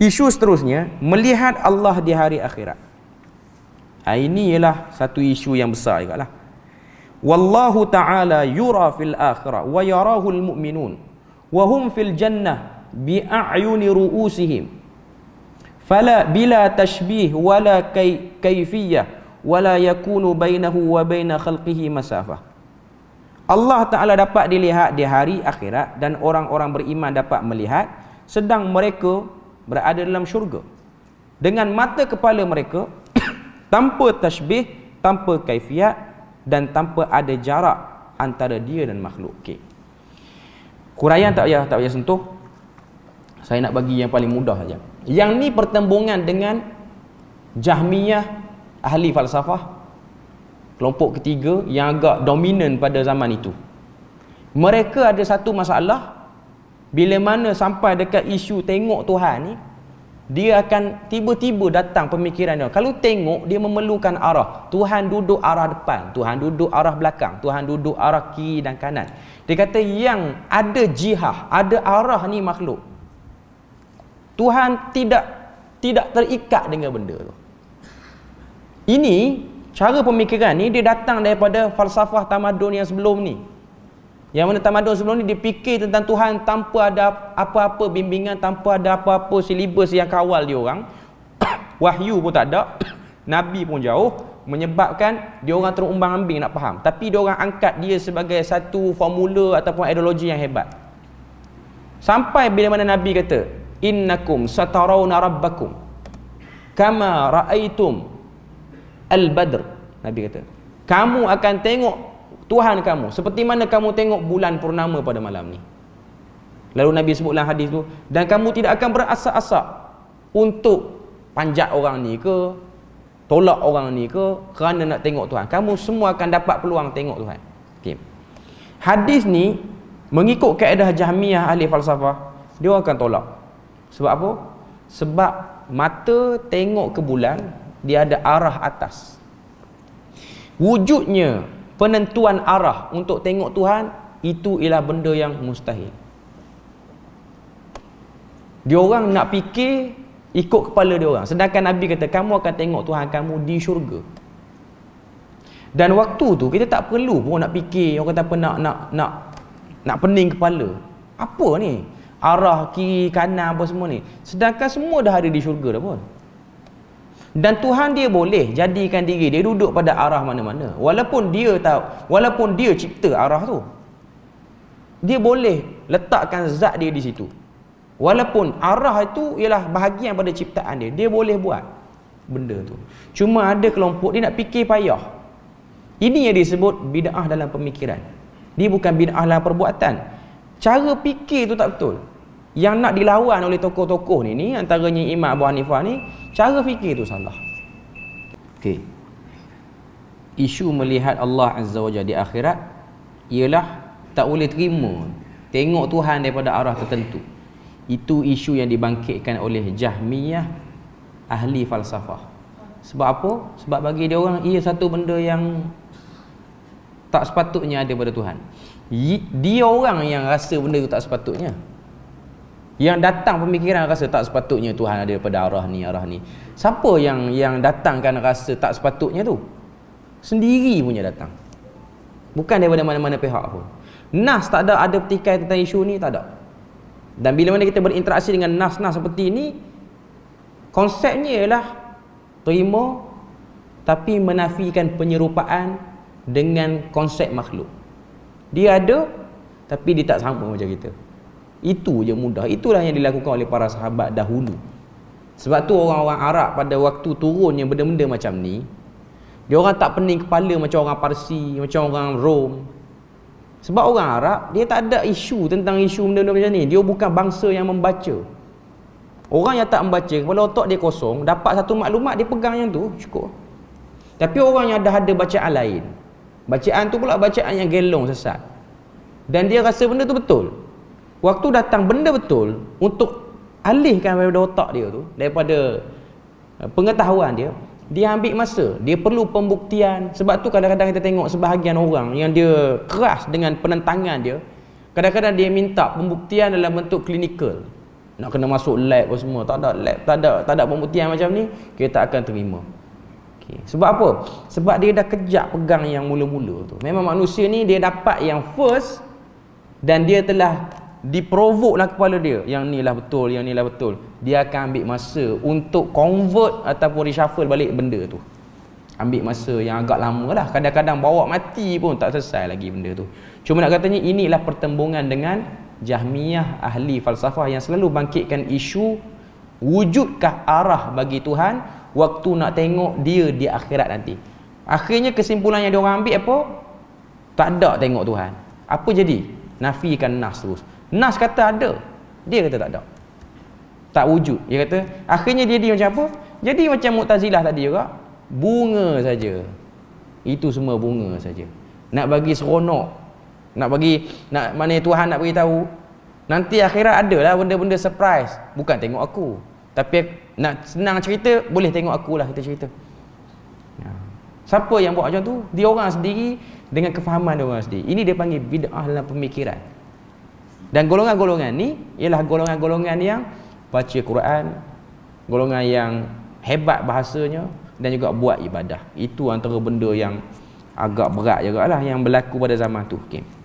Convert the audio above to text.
Isu seterusnya melihat Allah di hari akhirat. Ha, ini ialah satu isu yang besar juga lah. Wallahu taala yura fil akhirah wa yarahul mu'minun wahum fil jannah bi a'yuni ru'usihim. Fala bila tashbih wala kay, kayfiyah wala yakunu bainahu wa baina khalqihi masafah. Allah taala dapat dilihat di hari akhirat dan orang-orang beriman dapat melihat sedang mereka berada dalam syurga dengan mata kepala mereka tanpa tashbih tanpa kaifiat dan tanpa ada jarak antara dia dan makhluk okey kurayan tak payah tak payah sentuh saya nak bagi yang paling mudah saja yang ni pertembungan dengan jahmiyah ahli falsafah kelompok ketiga yang agak dominan pada zaman itu mereka ada satu masalah bila mana sampai dekat isu tengok Tuhan ni dia akan tiba-tiba datang pemikiran dia kalau tengok dia memerlukan arah Tuhan duduk arah depan Tuhan duduk arah belakang Tuhan duduk arah kiri dan kanan dia kata yang ada jihah ada arah ni makhluk Tuhan tidak tidak terikat dengan benda tu ini cara pemikiran ni dia datang daripada falsafah tamadun yang sebelum ni yang mana tamadun sebelum ni dia fikir tentang Tuhan tanpa ada apa-apa bimbingan, tanpa ada apa-apa silibus yang kawal dia orang. Wahyu pun tak ada, nabi pun jauh menyebabkan dia orang terumbang-ambing nak faham. Tapi dia orang angkat dia sebagai satu formula ataupun ideologi yang hebat. Sampai bila mana nabi kata, "Innakum satarawna rabbakum kama ra'aitum al-Badr." Nabi kata, "Kamu akan tengok Tuhan kamu seperti mana kamu tengok bulan purnama pada malam ni lalu Nabi sebutlah hadis tu dan kamu tidak akan berasak-asak untuk panjat orang ni ke tolak orang ni ke kerana nak tengok Tuhan kamu semua akan dapat peluang tengok Tuhan okay. hadis ni mengikut kaedah jahmiah ahli falsafah dia akan tolak sebab apa? sebab mata tengok ke bulan dia ada arah atas wujudnya penentuan arah untuk tengok Tuhan itu ialah benda yang mustahil. Dia orang nak fikir ikut kepala dia orang. Sedangkan Nabi kata kamu akan tengok Tuhan kamu di syurga. Dan waktu tu kita tak perlu pun nak fikir orang kata apa nak nak nak nak pening kepala. Apa ni? Arah kiri kanan apa semua ni. Sedangkan semua dah ada di syurga dah pun dan Tuhan dia boleh jadikan diri dia duduk pada arah mana-mana walaupun dia tahu walaupun dia cipta arah tu dia boleh letakkan zat dia di situ walaupun arah itu ialah bahagian pada ciptaan dia dia boleh buat benda tu cuma ada kelompok dia nak fikir payah ini yang disebut bid'ah dalam pemikiran dia bukan bid'ah dalam perbuatan cara fikir tu tak betul yang nak dilawan oleh tokoh-tokoh ni ni antaranya Imam Abu Hanifah ni cara fikir tu salah. Okey. Isu melihat Allah Azza wa Jalla di akhirat ialah tak boleh terima tengok Tuhan daripada arah tertentu. Itu isu yang dibangkitkan oleh Jahmiyah ahli falsafah. Sebab apa? Sebab bagi dia orang ia satu benda yang tak sepatutnya ada pada Tuhan. Dia orang yang rasa benda itu tak sepatutnya yang datang pemikiran rasa tak sepatutnya Tuhan ada pada arah ni arah ni siapa yang yang datangkan rasa tak sepatutnya tu sendiri punya datang bukan daripada mana-mana pihak pun nas tak ada ada petikai tentang isu ni tak ada dan bila mana kita berinteraksi dengan nas-nas seperti ini konsepnya ialah terima tapi menafikan penyerupaan dengan konsep makhluk dia ada tapi dia tak sama macam kita itu je mudah. Itulah yang dilakukan oleh para sahabat dahulu. Sebab tu orang-orang Arab pada waktu turunnya benda-benda macam ni, dia orang tak pening kepala macam orang Parsi, macam orang Rom. Sebab orang Arab, dia tak ada isu tentang isu benda-benda macam ni. Dia bukan bangsa yang membaca. Orang yang tak membaca, kalau otak dia kosong, dapat satu maklumat, dia pegang yang tu, cukup. Tapi orang yang dah ada bacaan lain, bacaan tu pula bacaan yang gelong sesat. Dan dia rasa benda tu betul. Waktu datang benda betul untuk alihkan daripada otak dia tu daripada eh, pengetahuan dia, dia ambil masa, dia perlu pembuktian. Sebab tu kadang-kadang kita tengok sebahagian orang yang dia keras dengan penentangan dia, kadang-kadang dia minta pembuktian dalam bentuk klinikal. Nak kena masuk lab apa semua, tak ada lab, tak ada tak ada pembuktian macam ni, kita akan terima. Okay. Sebab apa? Sebab dia dah kejak pegang yang mula-mula tu. Memang manusia ni dia dapat yang first dan dia telah diprovoklah kepala dia yang ni lah betul yang ni lah betul dia akan ambil masa untuk convert ataupun reshuffle balik benda tu ambil masa yang agak lama lah kadang-kadang bawa mati pun tak selesai lagi benda tu cuma nak katanya inilah pertembungan dengan jahmiyah ahli falsafah yang selalu bangkitkan isu wujudkah arah bagi Tuhan waktu nak tengok dia di akhirat nanti akhirnya kesimpulan yang diorang ambil apa tak ada tengok Tuhan apa jadi nafikan nas terus Nas kata ada. Dia kata tak ada. Tak wujud. Dia kata, akhirnya dia jadi macam apa? Jadi macam Mu'tazilah tadi juga. Bunga saja. Itu semua bunga saja. Nak bagi seronok. Nak bagi, nak mana Tuhan nak bagi tahu. Nanti akhirat adalah benda-benda surprise. Bukan tengok aku. Tapi nak senang cerita, boleh tengok aku lah kita cerita. Ya. Siapa yang buat macam tu? Dia orang sendiri dengan kefahaman dia orang sendiri. Ini dia panggil bid'ah dalam pemikiran. Dan golongan-golongan ni ialah golongan-golongan yang baca Quran, golongan yang hebat bahasanya dan juga buat ibadah. Itu antara benda yang agak berat jugalah yang berlaku pada zaman tu. Okey.